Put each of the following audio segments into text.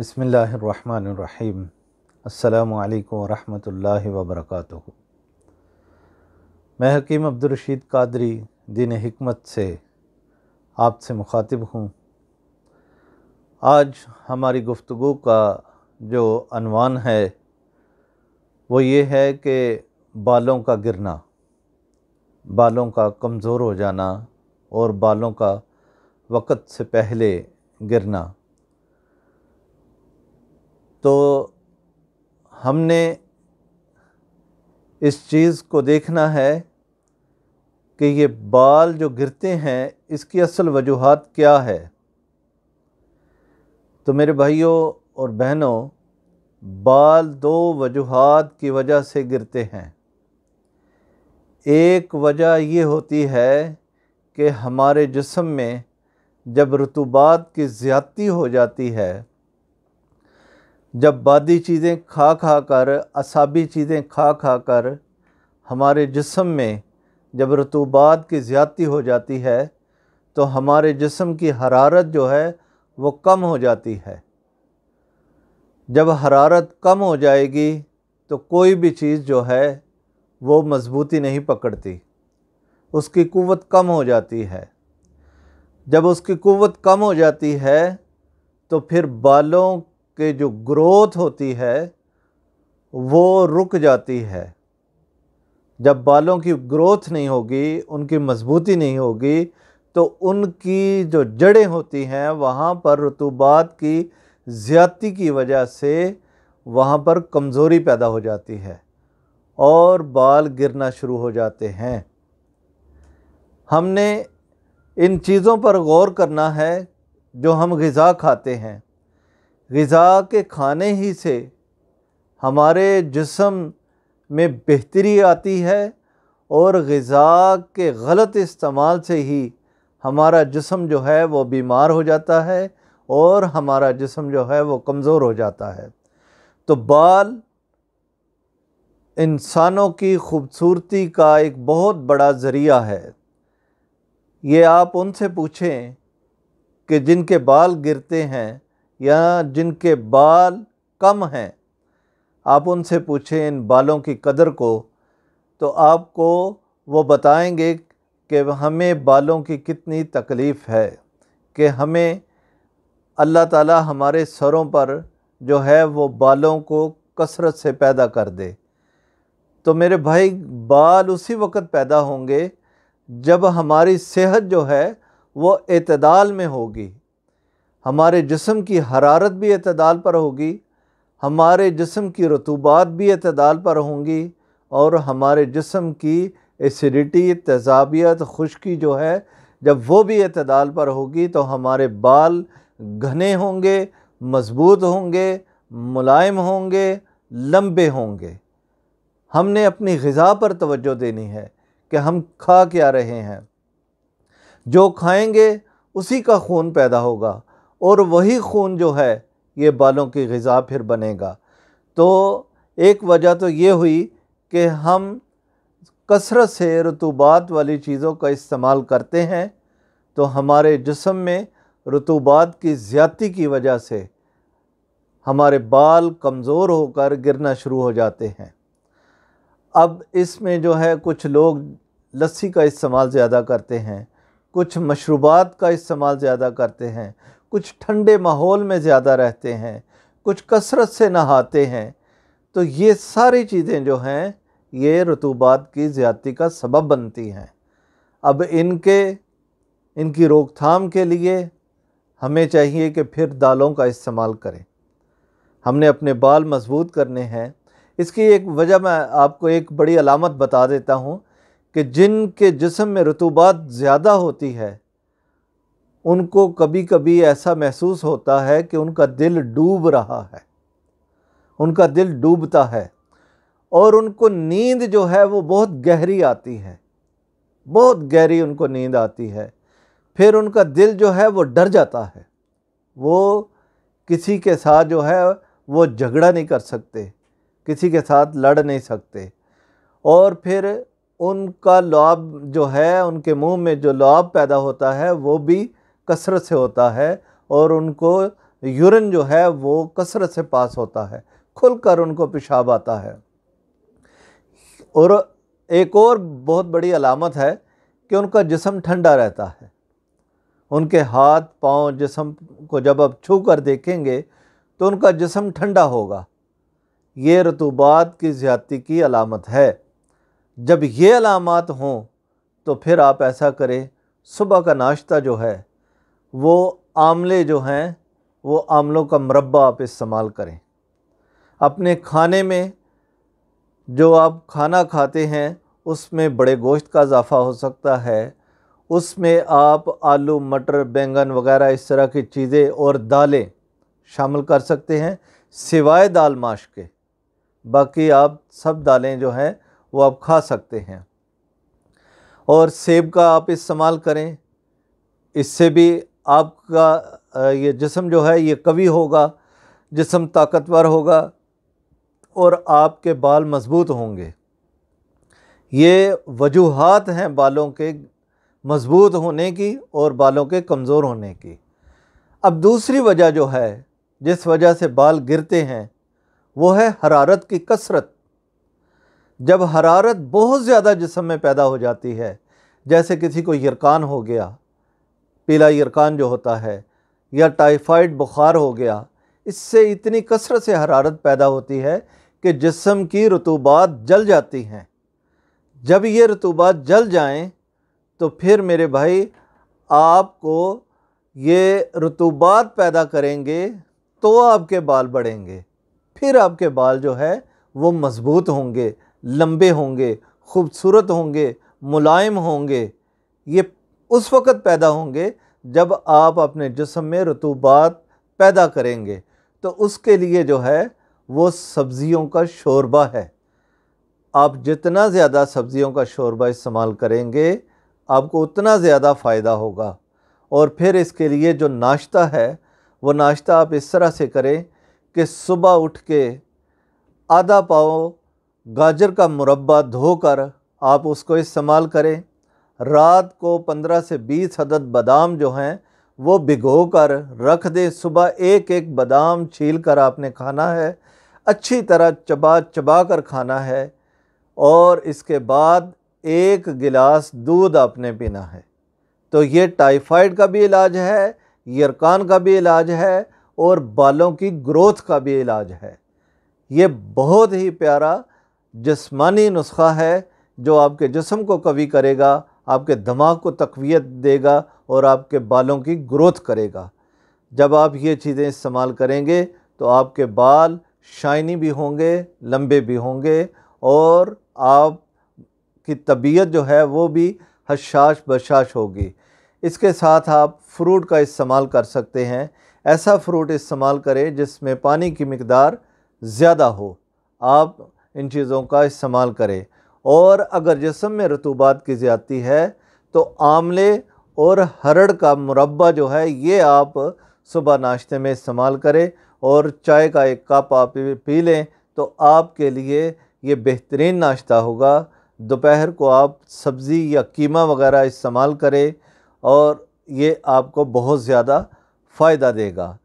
बसमीम् अल्लाम वरहमल मैं हकीम अब्दुलरशीद कादरी दीन हमत से आपसे मुखातिब हूँ आज हमारी गुफ्तु का जो अनवान है वो ये है कि बालों का गिरना बालों का कमज़ोर हो जाना और बालों का वक़्त से पहले गिरना हमने इस चीज़ को देखना है कि ये बाल जो गिरते हैं इसकी असल वजूहत क्या है तो मेरे भाइयों और बहनों बाल दो वजूहत की वजह से गिरते हैं एक वजह ये होती है कि हमारे जिसम में जब रुतुबात की ज़्यादती हो जाती है जब बादी चीज़ें खा खा कर असाबी चीज़ें खा खा कर हमारे जिसम में जब रतूबात की ज़्यादती हो जाती है तो हमारे जिसम की हरारत जो है वो कम हो जाती है जब हरारत कम हो जाएगी तो कोई भी चीज़ जो है वो मज़बूती नहीं पकड़ती उसकी क़वत कम हो जाती है जब उसकी क़वत कम हो जाती है तो फिर बालों के जो ग्रोथ होती है वो रुक जाती है जब बालों की ग्रोथ नहीं होगी उनकी मजबूती नहीं होगी तो उनकी जो जड़ें होती हैं वहाँ पर रतूबात की ज़्यादती की वजह से वहाँ पर कमज़ोरी पैदा हो जाती है और बाल गिरना शुरू हो जाते हैं हमने इन चीज़ों पर गौर करना है जो हम गज़ा खाते हैं गज़ा के खाने ही से हमारे जिसम में बेहतरी आती है और गज़ा के गलत इस्तेमाल से ही हमारा जिसम जो है वो बीमार हो जाता है और हमारा जिसम जो है वो कमज़ोर हो जाता है तो बाल इंसानों की खूबसूरती का एक बहुत बड़ा ज़रिया है ये आप उनसे पूछें कि जिनके बाल गिरते हैं या जिनके बाल कम हैं आप उनसे पूछें इन बालों की कदर को तो आपको वो बताएंगे कि हमें बालों की कितनी तकलीफ़ है कि हमें अल्लाह ताला हमारे सरों पर जो है वो बालों को कसरत से पैदा कर दे तो मेरे भाई बाल उसी वक़्त पैदा होंगे जब हमारी सेहत जो है वो अतदाल में होगी हमारे जिसम की हरारत भी अतदाल पर होगी हमारे जिसम की रतूबात भी अतदाल पर होंगी और हमारे जिसम की एसिडिटी तेजाबियत खुश्की जो है जब वो भी अतदाल पर होगी तो हमारे बाल घने होंगे मज़बूत होंगे मुलायम होंगे लंबे होंगे हमने अपनी ग़ज़ा पर तवज्जो देनी है कि हम खा क्या रहे हैं जो खाएंगे उसी का खून पैदा होगा और वही खून जो है ये बालों की गज़ा फिर बनेगा तो एक वजह तो ये हुई कि हम कसरत से रतूबात वाली चीज़ों का इस्तेमाल करते हैं तो हमारे जिसम में रतूबात की ज़्यादती की वजह से हमारे बाल कमज़ोर होकर गिरना शुरू हो जाते हैं अब इसमें जो है कुछ लोग लस्सी का इस्तेमाल ज़्यादा करते हैं कुछ मशरूबात का इस्तेमाल ज़्यादा करते हैं कुछ ठंडे माहौल में ज़्यादा रहते हैं कुछ कसरत से नहाते हैं तो ये सारी चीज़ें जो हैं ये रतूबात की ज़्यादती का सबब बनती हैं अब इनके इनकी रोकथाम के लिए हमें चाहिए कि फिर दालों का इस्तेमाल करें हमने अपने बाल मजबूत करने हैं इसकी एक वजह मैं आपको एक बड़ी अलामत बता देता हूँ कि जिनके जिसम में रतूबात ज़्यादा होती है उनको कभी कभी ऐसा महसूस होता है कि उनका दिल डूब रहा है उनका दिल डूबता है और उनको नींद जो है वो बहुत गहरी आती है बहुत गहरी उनको नींद आती है फिर उनका दिल जो है वो डर जाता है वो किसी के साथ जो है वो झगड़ा नहीं कर सकते किसी के साथ लड़ नहीं सकते और फिर उनका लाभ जो है उनके मुंह में जो लाभ पैदा होता है वो भी कसरत से होता है और उनको यूरिन जो है वो कसरत से पास होता है खुलकर उनको पेशाब आता है और एक और बहुत बड़ी अलामत है कि उनका जिसम ठंडा रहता है उनके हाथ पांव जिसम को जब आप छू कर देखेंगे तो उनका जिसम ठंडा होगा ये रतूबात की ज़्यादती की अलामत है जब ये अलामत हों तो फिर आप ऐसा करें सुबह का नाश्ता जो है वो आमले जो हैं वो आमलों का मरबा आप इस्तेमाल करें अपने खाने में जो आप खाना खाते हैं उसमें बड़े गोश्त का इजाफ़ा हो सकता है उसमें आप आलू मटर बैंगन वगैरह इस तरह की चीज़ें और दालें शामिल कर सकते हैं सिवाय दाल माश के बाकी आप सब दालें जो हैं वो आप खा सकते हैं और सेब का आप इस्तेमाल करें इससे भी आपका ये जिसम जो है ये कवि होगा जिसम ताकतवर होगा और आपके बाल मज़बूत होंगे ये वजूहत हैं बालों के मज़बूत होने की और बालों के कमज़ोर होने की अब दूसरी वजह जो है जिस वजह से बाल गिरते हैं वो है हरारत की कसरत जब हरारत बहुत ज़्यादा जिसम में पैदा हो जाती है जैसे किसी को यरकान हो गया पीला यरकान जो होता है या टाइफाइड बुखार हो गया इससे इतनी कसरत से हरारत पैदा होती है कि जिसम की रतूबात जल जाती हैं जब ये रतूबात जल जाएं तो फिर मेरे भाई आपको ये रतूबात पैदा करेंगे तो आपके बाल बढ़ेंगे फिर आपके बाल जो है वो मज़बूत होंगे लंबे होंगे खूबसूरत होंगे मुलायम होंगे ये उस वक़्त पैदा होंगे जब आप अपने जिसम में रतूबात पैदा करेंगे तो उसके लिए जो है वो सब्ज़ियों का शोरबा है आप जितना ज़्यादा सब्ज़ियों का शोरबा इस्तेमाल करेंगे आपको उतना ज़्यादा फ़ायदा होगा और फिर इसके लिए जो नाश्ता है वो नाश्ता आप इस तरह से करें कि सुबह उठ के आधा पाव गाजर का मुरबा धोकर आप उसको इस्तेमाल करें रात को 15 से 20 हदद बादाम जो हैं वो भिगो कर रख दें सुबह एक एक बादाम छील कर आपने खाना है अच्छी तरह चबा चबा कर खाना है और इसके बाद एक गिलास दूध आपने पीना है तो ये टाइफाइड का भी इलाज है यरकान का भी इलाज है और बालों की ग्रोथ का भी इलाज है ये बहुत ही प्यारा जिस्मानी नुस्खा है जो आपके जिसम को कवी करेगा आपके दिमाग को तकवीत देगा और आपके बालों की ग्रोथ करेगा जब आप ये चीज़ें इस्तेमाल करेंगे तो आपके बाल शाइनी भी होंगे लंबे भी होंगे और आप की तबीयत जो है वो भी हशाश बशाश होगी इसके साथ आप फ्रूट का इस्तेमाल कर सकते हैं ऐसा फ्रूट इस्तेमाल करें जिसमें पानी की मकदार ज़्यादा हो आप इन चीज़ों का इस्तेमाल करें और अगर जिसम में रतूबात की ज़्यादती है तो आमले और हरड़ का मुरबा जो है ये आप सुबह नाश्ते में इस्तेमाल करें और चाय का एक कप आप पी लें तो आपके लिए ये बेहतरीन नाश्ता होगा दोपहर को आप सब्ज़ी या कीमा वगैरह इस्तेमाल करें और ये आपको बहुत ज़्यादा फ़ायदा देगा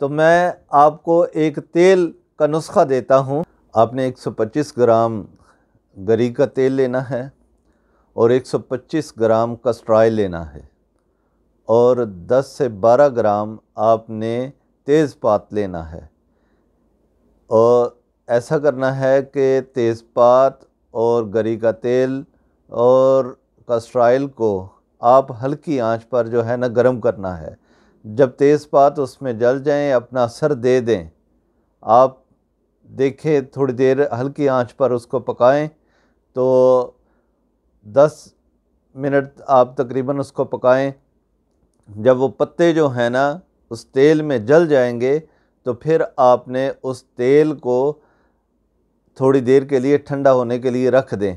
तो मैं आपको एक तेल का नुस्खा देता हूँ आपने 125 ग्राम गरी का तेल लेना है और 125 ग्राम का लेना है और 10 से 12 ग्राम आपने तेज़पात लेना है और ऐसा करना है कि तेज़पात और गरी का तेल और कस्ट्राइल को आप हल्की आंच पर जो है ना गर्म करना है जब तेज़पात उसमें जल जाएं अपना असर दे दें आप देखें थोड़ी देर हल्की आंच पर उसको पकाएं तो 10 मिनट आप तकरीबन उसको पकाएं जब वो पत्ते जो हैं ना उस तेल में जल जाएंगे तो फिर आपने उस तेल को थोड़ी देर के लिए ठंडा होने के लिए रख दें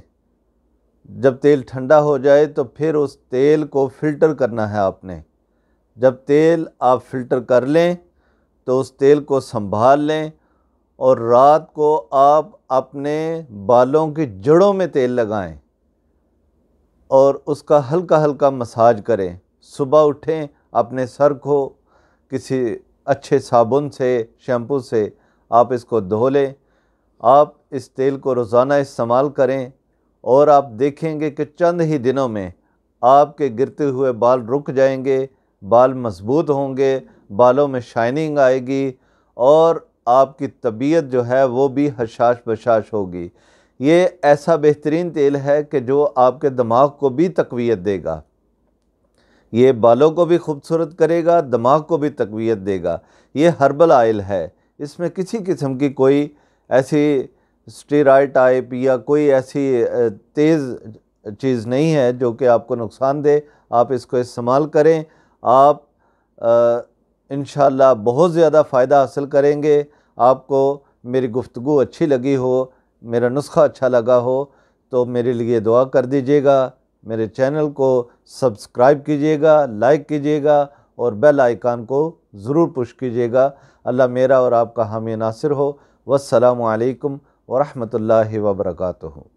जब तेल ठंडा हो जाए तो फिर उस तेल को फ़िल्टर करना है आपने जब तेल आप फ़िल्टर कर लें तो उस तेल को संभाल लें और रात को आप अपने बालों की जड़ों में तेल लगाएं और उसका हल्का हल्का मसाज करें सुबह उठें अपने सर को किसी अच्छे साबुन से शैम्पू से आप इसको धो लें आप इस तेल को रोज़ाना इस्तेमाल करें और आप देखेंगे कि चंद ही दिनों में आपके गिरते हुए बाल रुक जाएंगे बाल मजबूत होंगे बालों में शाइनिंग आएगी और आपकी तबीयत जो है वो भी हशाश बशाश होगी ये ऐसा बेहतरीन तेल है कि जो आपके दिमाग को भी तकवीत देगा ये बालों को भी खूबसूरत करेगा दिमाग को भी तकवीत देगा ये हर्बल आयल है इसमें किसी किस्म की कोई ऐसी स्टेराइड टाइप या कोई ऐसी तेज़ चीज़ नहीं है जो कि आपको नुकसान दे आप इसको इस्तेमाल करें आप आ, इन बहुत ज़्यादा फ़ायदा हासिल करेंगे आपको मेरी गुफ्तु अच्छी लगी हो मेरा नुस्खा अच्छा लगा हो तो मेरे लिए दुआ कर दीजिएगा मेरे चैनल को सब्सक्राइब कीजिएगा लाइक कीजिएगा और बेल आइकान को ज़रूर पुश कीजिएगा अल्लाह मेरा और आपका हामी नासिर हो वालेकुम वरहमतुल्लाहि वबरकू